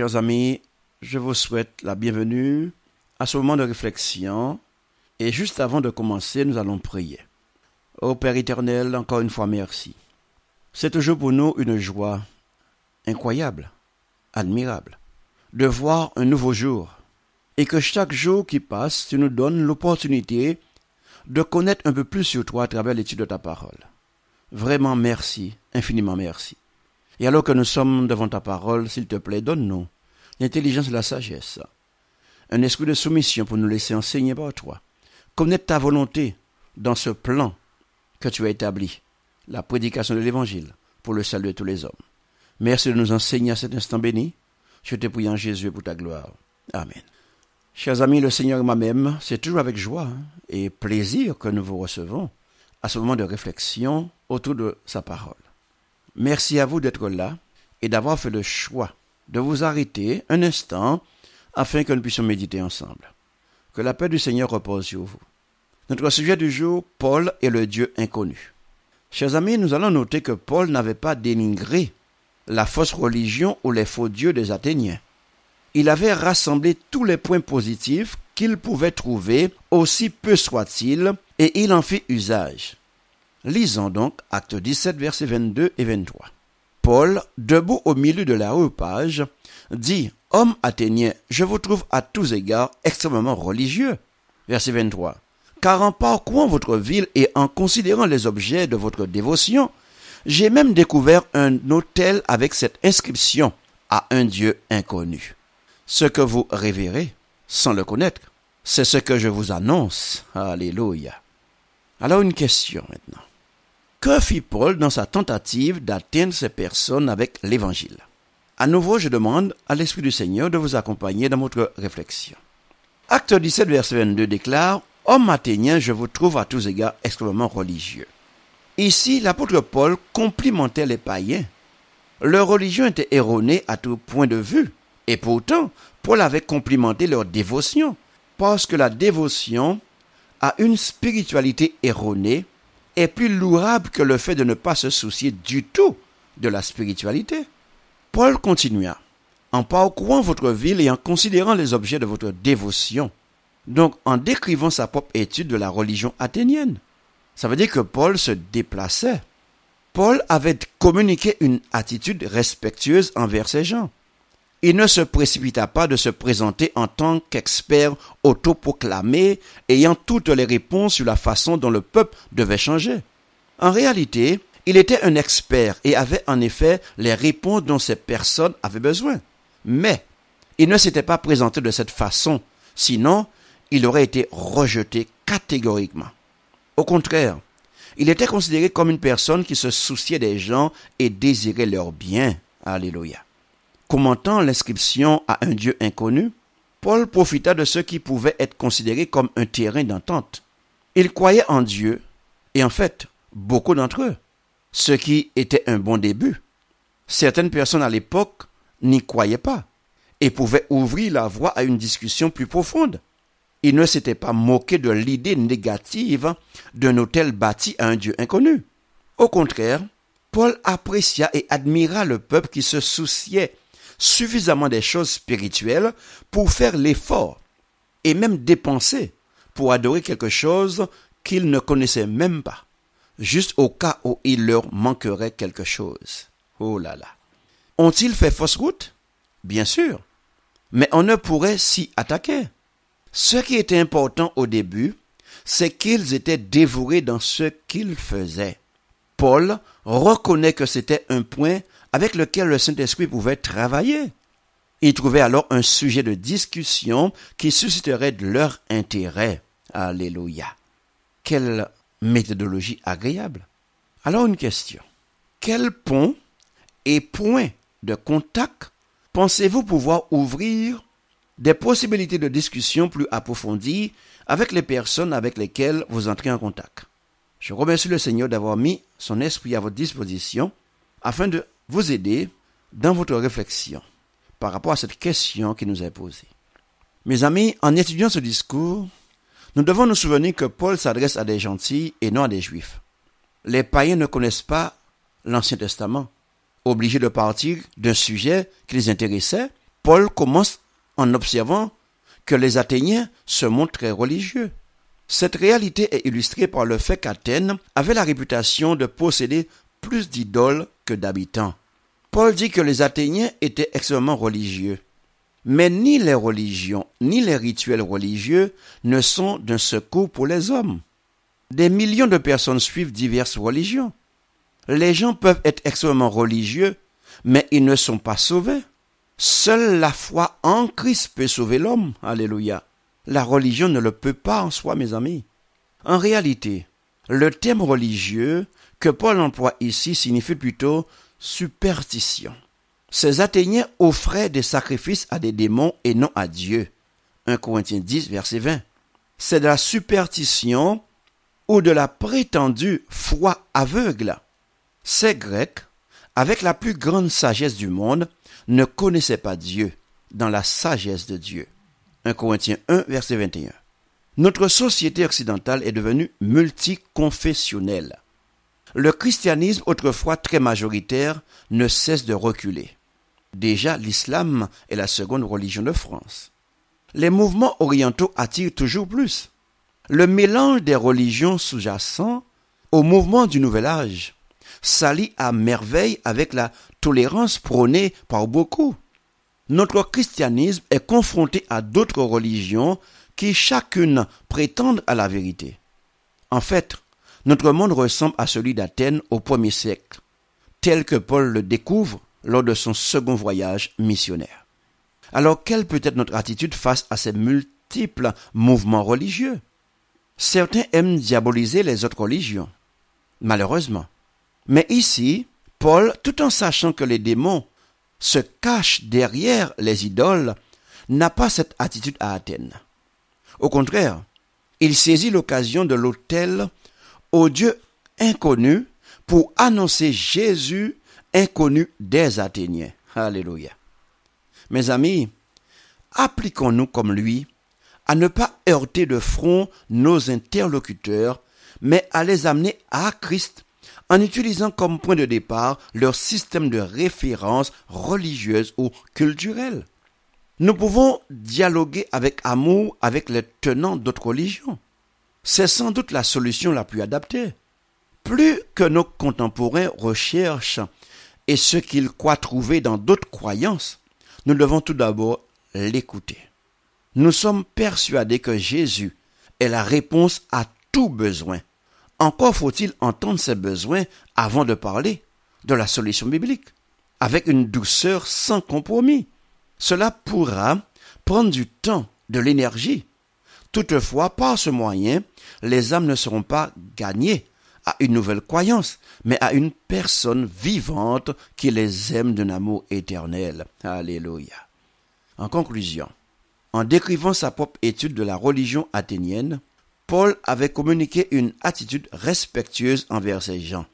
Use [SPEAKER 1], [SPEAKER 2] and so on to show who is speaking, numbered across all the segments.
[SPEAKER 1] chers amis, je vous souhaite la bienvenue à ce moment de réflexion. Et juste avant de commencer, nous allons prier. Ô Père éternel, encore une fois merci. C'est toujours pour nous une joie incroyable, admirable, de voir un nouveau jour. Et que chaque jour qui passe, tu nous donnes l'opportunité de connaître un peu plus sur toi à travers l'étude de ta parole. Vraiment merci, infiniment merci. Et alors que nous sommes devant ta parole, s'il te plaît, donne-nous l'intelligence et la sagesse, un esprit de soumission pour nous laisser enseigner par toi. Connais ta volonté dans ce plan que tu as établi, la prédication de l'Évangile pour le salut de tous les hommes. Merci de nous enseigner à cet instant béni. Je te prie en Jésus pour ta gloire. Amen. Chers amis, le Seigneur et moi-même, c'est toujours avec joie et plaisir que nous vous recevons à ce moment de réflexion autour de sa parole. Merci à vous d'être là et d'avoir fait le choix de vous arrêter un instant afin que nous puissions méditer ensemble. Que la paix du Seigneur repose sur vous. Notre sujet du jour, Paul et le Dieu inconnu. Chers amis, nous allons noter que Paul n'avait pas dénigré la fausse religion ou les faux dieux des Athéniens. Il avait rassemblé tous les points positifs qu'il pouvait trouver, aussi peu soit-il, et il en fit usage. Lisons donc Acte 17, versets 22 et 23. Paul, debout au milieu de la Page, dit homme athéniens, je vous trouve à tous égards extrêmement religieux. Verset 23. Car en parcourant votre ville et en considérant les objets de votre dévotion, j'ai même découvert un autel avec cette inscription à un Dieu inconnu. Ce que vous révérez, sans le connaître, c'est ce que je vous annonce. Alléluia. Alors une question maintenant. Que fit Paul dans sa tentative d'atteindre ces personnes avec l'Évangile À nouveau, je demande à l'Esprit du Seigneur de vous accompagner dans votre réflexion. Acte 17, verset 22 déclare Homme athénien, je vous trouve à tous égards extrêmement religieux. Ici, l'apôtre Paul complimentait les païens. Leur religion était erronée à tout point de vue. Et pourtant, Paul avait complimenté leur dévotion, parce que la dévotion a une spiritualité erronée est plus lourable que le fait de ne pas se soucier du tout de la spiritualité. Paul continua, en parcourant votre ville et en considérant les objets de votre dévotion, donc en décrivant sa propre étude de la religion athénienne. Ça veut dire que Paul se déplaçait. Paul avait communiqué une attitude respectueuse envers ces gens il ne se précipita pas de se présenter en tant qu'expert autoproclamé, ayant toutes les réponses sur la façon dont le peuple devait changer. En réalité, il était un expert et avait en effet les réponses dont ces personnes avaient besoin. Mais il ne s'était pas présenté de cette façon, sinon il aurait été rejeté catégoriquement. Au contraire, il était considéré comme une personne qui se souciait des gens et désirait leur bien. Alléluia. Commentant l'inscription à un Dieu inconnu, Paul profita de ce qui pouvait être considéré comme un terrain d'entente. Il croyait en Dieu, et en fait, beaucoup d'entre eux, ce qui était un bon début. Certaines personnes à l'époque n'y croyaient pas, et pouvaient ouvrir la voie à une discussion plus profonde. Ils ne s'étaient pas moqués de l'idée négative d'un hôtel bâti à un Dieu inconnu. Au contraire, Paul apprécia et admira le peuple qui se souciait suffisamment des choses spirituelles pour faire l'effort et même dépenser pour adorer quelque chose qu'ils ne connaissaient même pas, juste au cas où il leur manquerait quelque chose. Oh là là. Ont-ils fait fausse route Bien sûr. Mais on ne pourrait s'y attaquer. Ce qui était important au début, c'est qu'ils étaient dévorés dans ce qu'ils faisaient. Paul reconnaît que c'était un point avec lequel le Saint-Esprit pouvait travailler. Il trouvait alors un sujet de discussion qui susciterait de leur intérêt. Alléluia. Quelle méthodologie agréable. Alors une question. Quel pont et point de contact pensez-vous pouvoir ouvrir des possibilités de discussion plus approfondies avec les personnes avec lesquelles vous entrez en contact je remercie le Seigneur d'avoir mis son esprit à votre disposition afin de vous aider dans votre réflexion par rapport à cette question qui nous est posée. Mes amis, en étudiant ce discours, nous devons nous souvenir que Paul s'adresse à des gentils et non à des juifs. Les païens ne connaissent pas l'Ancien Testament. Obligés de partir d'un sujet qui les intéressait, Paul commence en observant que les Athéniens se montrent très religieux. Cette réalité est illustrée par le fait qu'Athènes avait la réputation de posséder plus d'idoles que d'habitants. Paul dit que les Athéniens étaient extrêmement religieux. Mais ni les religions, ni les rituels religieux ne sont d'un secours pour les hommes. Des millions de personnes suivent diverses religions. Les gens peuvent être extrêmement religieux, mais ils ne sont pas sauvés. Seule la foi en Christ peut sauver l'homme. Alléluia. La religion ne le peut pas en soi, mes amis. En réalité, le terme religieux que Paul emploie ici signifie plutôt superstition. Ces Athéniens offraient des sacrifices à des démons et non à Dieu. 1 Corinthiens 10, verset 20. C'est de la superstition ou de la prétendue foi aveugle. Ces Grecs, avec la plus grande sagesse du monde, ne connaissaient pas Dieu dans la sagesse de Dieu. 1 Corinthiens 1, verset 21. Notre société occidentale est devenue multiconfessionnelle. Le christianisme, autrefois très majoritaire, ne cesse de reculer. Déjà, l'islam est la seconde religion de France. Les mouvements orientaux attirent toujours plus. Le mélange des religions sous-jacents au mouvement du Nouvel Âge s'allie à merveille avec la tolérance prônée par beaucoup notre christianisme est confronté à d'autres religions qui chacune prétendent à la vérité. En fait, notre monde ressemble à celui d'Athènes au premier siècle, tel que Paul le découvre lors de son second voyage missionnaire. Alors quelle peut être notre attitude face à ces multiples mouvements religieux Certains aiment diaboliser les autres religions, malheureusement. Mais ici, Paul, tout en sachant que les démons se cache derrière les idoles n'a pas cette attitude à Athènes. Au contraire, il saisit l'occasion de l'autel au Dieu inconnu pour annoncer Jésus inconnu des Athéniens. Alléluia. Mes amis, appliquons-nous comme lui à ne pas heurter de front nos interlocuteurs, mais à les amener à Christ en utilisant comme point de départ leur système de référence religieuse ou culturelle. Nous pouvons dialoguer avec amour avec les tenants d'autres religions. C'est sans doute la solution la plus adaptée. Plus que nos contemporains recherchent et ce qu'ils croient trouver dans d'autres croyances, nous devons tout d'abord l'écouter. Nous sommes persuadés que Jésus est la réponse à tout besoin encore faut-il entendre ses besoins avant de parler de la solution biblique, avec une douceur sans compromis. Cela pourra prendre du temps, de l'énergie. Toutefois, par ce moyen, les âmes ne seront pas gagnées à une nouvelle croyance, mais à une personne vivante qui les aime d'un amour éternel. Alléluia. En conclusion, en décrivant sa propre étude de la religion athénienne, Paul avait communiqué une attitude respectueuse envers ces gens.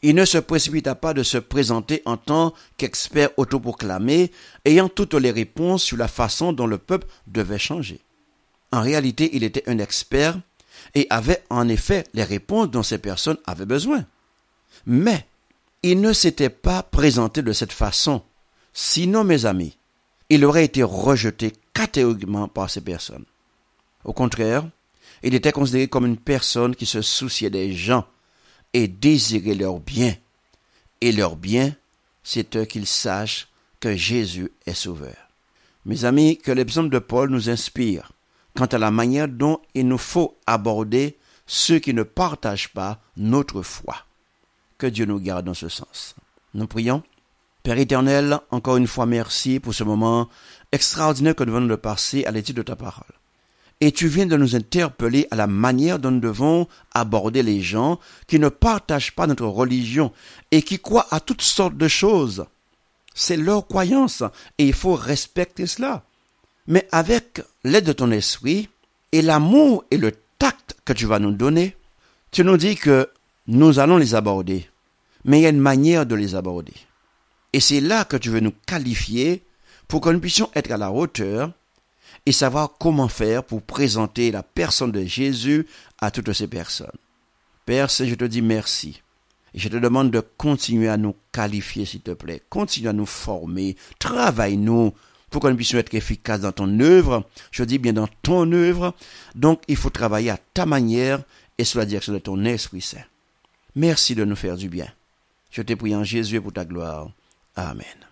[SPEAKER 1] Il ne se précipita pas de se présenter en tant qu'expert autoproclamé, ayant toutes les réponses sur la façon dont le peuple devait changer. En réalité, il était un expert et avait en effet les réponses dont ces personnes avaient besoin. Mais il ne s'était pas présenté de cette façon. Sinon, mes amis, il aurait été rejeté catégoriquement par ces personnes. Au contraire, il était considéré comme une personne qui se souciait des gens et désirait leur bien. Et leur bien, c'est qu'ils sachent que Jésus est sauveur. Mes amis, que l'exemple de Paul nous inspire quant à la manière dont il nous faut aborder ceux qui ne partagent pas notre foi. Que Dieu nous garde dans ce sens. Nous prions. Père éternel, encore une fois merci pour ce moment extraordinaire que nous venons de passer à l'étude de ta parole. Et tu viens de nous interpeller à la manière dont nous devons aborder les gens qui ne partagent pas notre religion et qui croient à toutes sortes de choses. C'est leur croyance et il faut respecter cela. Mais avec l'aide de ton esprit et l'amour et le tact que tu vas nous donner, tu nous dis que nous allons les aborder. Mais il y a une manière de les aborder. Et c'est là que tu veux nous qualifier pour que nous puissions être à la hauteur et savoir comment faire pour présenter la personne de Jésus à toutes ces personnes. Père, je te dis merci. Je te demande de continuer à nous qualifier, s'il te plaît. Continue à nous former. Travaille-nous pour que nous puissions être efficaces dans ton œuvre. Je dis bien dans ton œuvre. Donc, il faut travailler à ta manière et sous la direction de ton Esprit Saint. Merci de nous faire du bien. Je te prie en Jésus pour ta gloire. Amen.